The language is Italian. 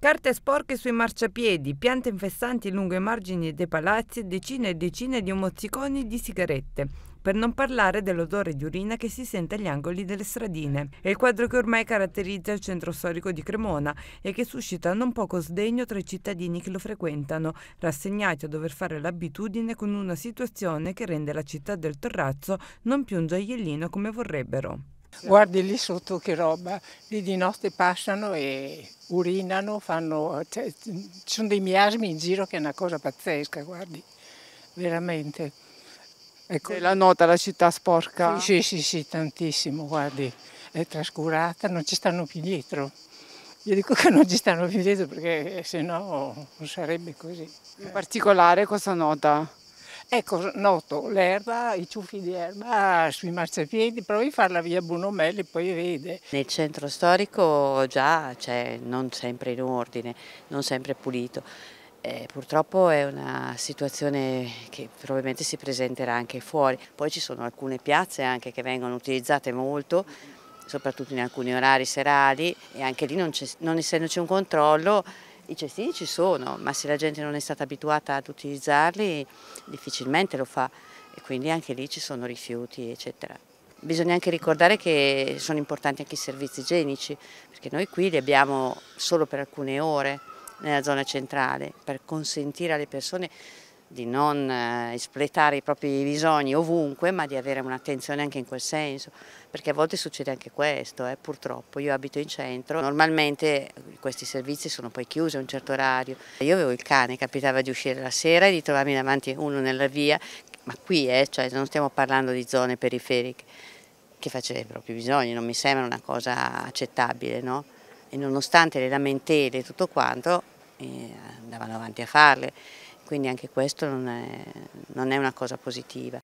Carte sporche sui marciapiedi, piante infestanti lungo i margini dei palazzi, decine e decine di mozziconi di sigarette per non parlare dell'odore di urina che si sente agli angoli delle stradine. È il quadro che ormai caratterizza il centro storico di Cremona e che suscita non poco sdegno tra i cittadini che lo frequentano, rassegnati a dover fare l'abitudine con una situazione che rende la città del terrazzo non più un gioiellino come vorrebbero. Guardi lì sotto che roba, lì di notte passano e urinano, fanno, cioè, ci sono dei miasmi in giro che è una cosa pazzesca, guardi, veramente. Ecco. La nota la città sporca? Sì, sì, sì, sì, tantissimo, guardi, è trascurata, non ci stanno più dietro. Io dico che non ci stanno più dietro perché eh, se no non sarebbe così. In particolare cosa nota? Ecco, noto l'erba, i ciuffi di erba sui marciapiedi, provi a farla via Bonomelli, poi vede. Nel centro storico già c'è non sempre in ordine, non sempre pulito. Eh, purtroppo è una situazione che probabilmente si presenterà anche fuori. Poi ci sono alcune piazze anche che vengono utilizzate molto, soprattutto in alcuni orari serali e anche lì non, non essendoci un controllo i cestini ci sono, ma se la gente non è stata abituata ad utilizzarli difficilmente lo fa e quindi anche lì ci sono rifiuti eccetera. Bisogna anche ricordare che sono importanti anche i servizi igienici, perché noi qui li abbiamo solo per alcune ore nella zona centrale, per consentire alle persone di non eh, espletare i propri bisogni ovunque, ma di avere un'attenzione anche in quel senso, perché a volte succede anche questo, eh, purtroppo. Io abito in centro, normalmente questi servizi sono poi chiusi a un certo orario. Io avevo il cane, capitava di uscire la sera e di trovarmi davanti uno nella via, ma qui eh, cioè non stiamo parlando di zone periferiche, che facevano proprio bisogno, non mi sembra una cosa accettabile, no? E nonostante le lamentele e tutto quanto, eh, andavano avanti a farle, quindi anche questo non è, non è una cosa positiva.